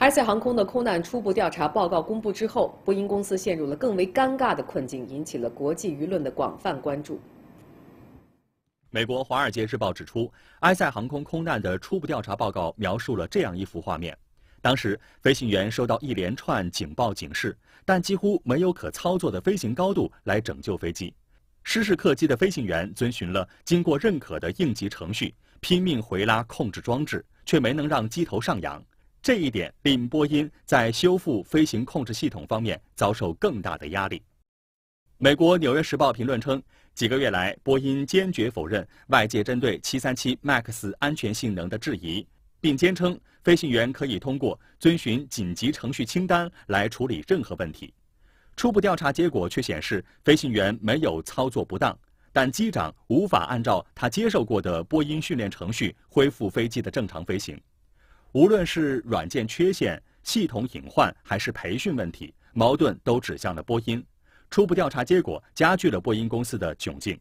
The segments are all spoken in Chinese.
埃塞航空的空难初步调查报告公布之后，波音公司陷入了更为尴尬的困境，引起了国际舆论的广泛关注。美国《华尔街日报》指出，埃塞航空空难的初步调查报告描述了这样一幅画面：当时，飞行员收到一连串警报警示，但几乎没有可操作的飞行高度来拯救飞机。失事客机的飞行员遵循了经过认可的应急程序，拼命回拉控制装置，却没能让机头上扬。这一点令波音在修复飞行控制系统方面遭受更大的压力。美国《纽约时报》评论称，几个月来，波音坚决否认外界针对737 MAX 安全性能的质疑，并坚称飞行员可以通过遵循紧急程序清单来处理任何问题。初步调查结果却显示，飞行员没有操作不当，但机长无法按照他接受过的波音训练程序恢复飞机的正常飞行。无论是软件缺陷、系统隐患，还是培训问题，矛盾都指向了波音。初步调查结果加剧了波音公司的窘境。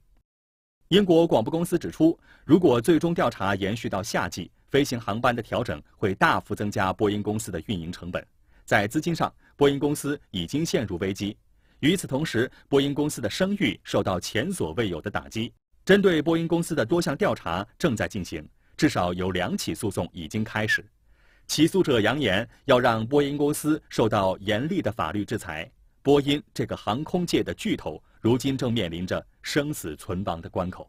英国广播公司指出，如果最终调查延续到夏季，飞行航班的调整会大幅增加波音公司的运营成本。在资金上，波音公司已经陷入危机。与此同时，波音公司的声誉受到前所未有的打击。针对波音公司的多项调查正在进行，至少有两起诉讼已经开始。起诉者扬言要让波音公司受到严厉的法律制裁。波音这个航空界的巨头，如今正面临着生死存亡的关口。